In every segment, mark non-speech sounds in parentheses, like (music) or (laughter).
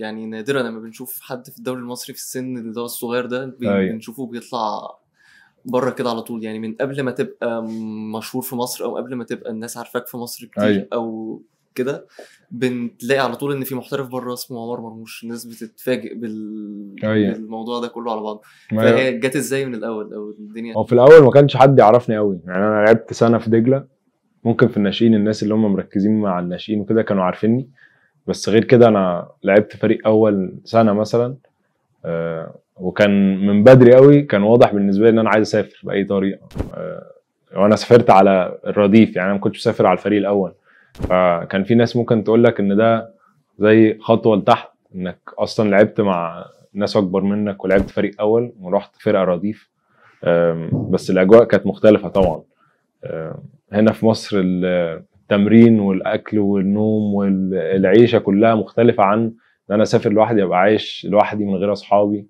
يعني نادرا لما بنشوف حد في الدوري المصري في السن اللي هو الصغير ده أيوه. بنشوفه بيطلع بره كده على طول يعني من قبل ما تبقى مشهور في مصر او قبل ما تبقى الناس عارفاك في مصر كتير أيوة. او كده بنلاقي على طول ان في محترف بره اسمه عمر مرموش الناس بتتفاجئ بال... أيوة. بالموضوع ده كله على بعضه أيوه. فهي جت ازاي من الاول او الدنيا هو في الاول ما كانش حد يعرفني قوي يعني انا لعبت سنه في دجله ممكن في الناشئين الناس اللي هم مركزين مع الناشئين وكده كانوا عارفيني بس غير كده انا لعبت فريق اول سنه مثلا آه، وكان من بدري قوي كان واضح بالنسبه لي ان انا عايز اسافر باي طريقه آه، وانا سافرت على الرديف يعني انا ما كنتش مسافر على الفريق الاول فكان في ناس ممكن تقول لك ان ده زي خطوه لتحت انك اصلا لعبت مع ناس اكبر منك ولعبت فريق اول ورحت فرقه رديف بس الاجواء كانت مختلفه طبعا هنا في مصر التمرين والاكل والنوم والعيشه كلها مختلفه عن ان انا اسافر لوحدي ابقى عايش لوحدي من غير اصحابي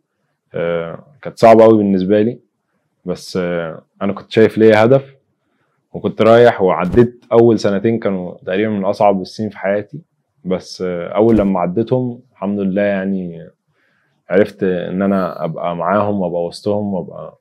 آه، كانت صعبه قوي بالنسبه لي بس آه، انا كنت شايف ليا هدف وكنت رايح وعديت اول سنتين كانوا تقريبا من اصعب السنين في حياتي بس آه، اول لما عديتهم الحمد لله يعني عرفت ان انا ابقى معاهم وابقى وسطهم وابقى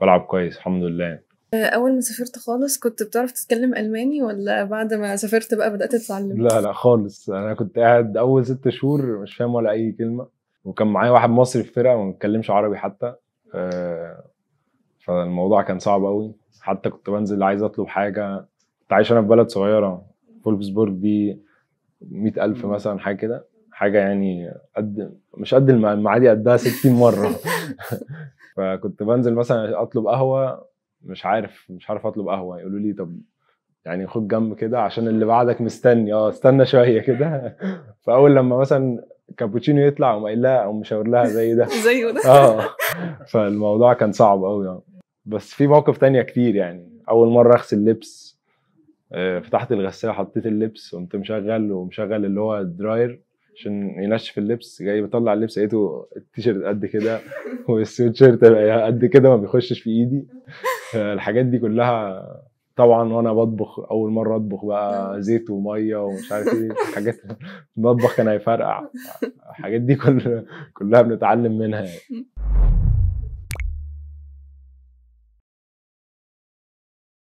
بلعب كويس الحمد لله آه، اول ما سافرت خالص كنت بتعرف تتكلم الماني ولا بعد ما سافرت بقى بدات تتعلم لا لا خالص انا كنت قاعد اول ست شهور مش فاهم ولا اي كلمه وكان معايا واحد مصري في فرقه ما بيتكلمش عربي حتى آه، فالموضوع كان صعب قوي حتى كنت بنزل عايز اطلب حاجه كنت عايش انا في بلد صغيره فولفسبورغ دي مئة ألف مثلا حاجه كده حاجه يعني قد مش قد المعادي قدها 60 مره (laughs) (laughs) فكنت بنزل مثلا اطلب قهوه مش عارف مش عارف اطلب قهوه يقولوا لي طب يعني خد جنب كده عشان اللي بعدك مستني اه استنى (laughs) شويه كده فاول لما مثلا كابتشينو يطلع وما قايل لها او مشاور لها زي ده (laughs) زيه ده اه فالموضوع كان صعب قوي يعني آه. بس في مواقف تانية كتير يعني اول مره اغسل لبس آه، فتحت الغساله حطيت اللبس قمت مشغل ومشغل اللي هو الدراير عشان ينشف اللبس جاي بطلع اللبس لقيته التيشيرت قد كده (laughs) والسويت شيرت قد كده ما بيخشش في ايدي الحاجات دي كلها طبعا وانا بطبخ اول مره اطبخ بقى آه. زيت وميه ومش عارف ايه الحاجات المطبخ كان هيفرقع الحاجات دي كل كلها بنتعلم منها يعني